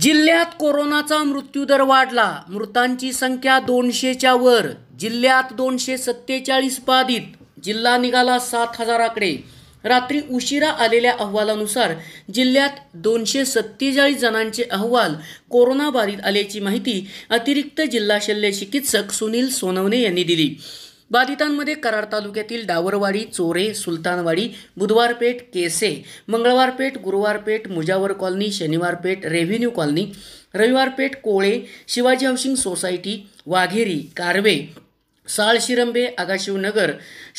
जिल्ह्यात कोरोनाचा मृत्यूदर वाढला मृतांची संख्या दोनशेच्या वर जिल्ह्यात दोनशे सत्तेचाळीस बाधित जिल्हा निघाला सात हजाराकडे रात्री उशिरा आलेल्या अहवालानुसार जिल्ह्यात दोनशे सत्तेचाळीस जणांचे अहवाल कोरोनाबाधित आल्याची माहिती अतिरिक्त जिल्हा शल्य चिकित्सक सुनील सोनवणे यांनी दिली बाधितांमध्ये कराड तालुक्यातील डावरवाडी चोरे Sultanwadi Budhwarpeth Kese Mangalwarpeth Guruwarpeth Mujawar colony Shaniwarpeth revenue colony Raviwarpeth Kole Shivaji housing society Wagheri Karwe Salshirambe Agashivnagar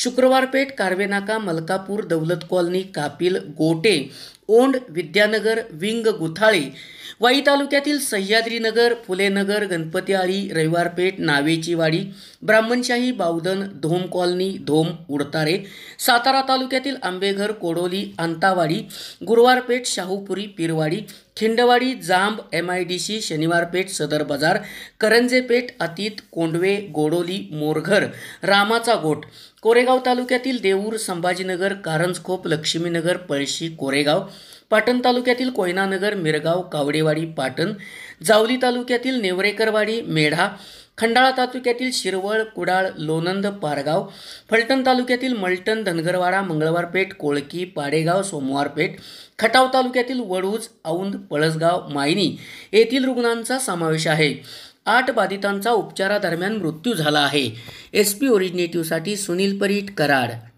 Shukrawarpeth नाका मलकापूर दौलत कॉलनी कापिल गोटे ओंड विद्यानगर विंग गुथाळे वाई तालुक्यातील सह्याद्रीनगर फुलेनगर गणपतीआळी रविवारपेठ नावेचीवाडी ब्राह्मणशाही बावधन धोम कॉलनी धोम उडतारे सातारा तालुक्यातील Ambeghar Kodoli Antawadi Guruwarpeth Shahupuri Pirwadi Khindwadi Jamb M I D C Shaniwarpeth Sadar Bazar करंजेपेठ अतीत कोंडवे गोडोली मोरघर रामाचा गोट कोरेगाव तालुक्यातील देऊर संभाजीनगर कारंजखोप लक्ष्मीनगर पळशी कोरेगाव पाटण तालुक्यातील कोयनानगर मिरगाव कावडेवाडी पाटण जावली तालुक्यातील नेवरेकरवाडी मेढा खंडाळा तालुक्यातील शिरवळ कुडाळ लोणंद पारगाव फलटण तालुक्यातील मलटण धनगरवाडा मंगळवारपेठ कोळकी पाडेगाव सोमवारपेठ खटाव तालुक्यातील वडूज औंद पळसगाव मायनी येथील रुग्णांचा समावेश आहे आठ बाधितांचा उपचारादरम्यान मृत्यू झाला आहे एस पी ओरिजिनेटिव्हसाठी सुनील परीट कराड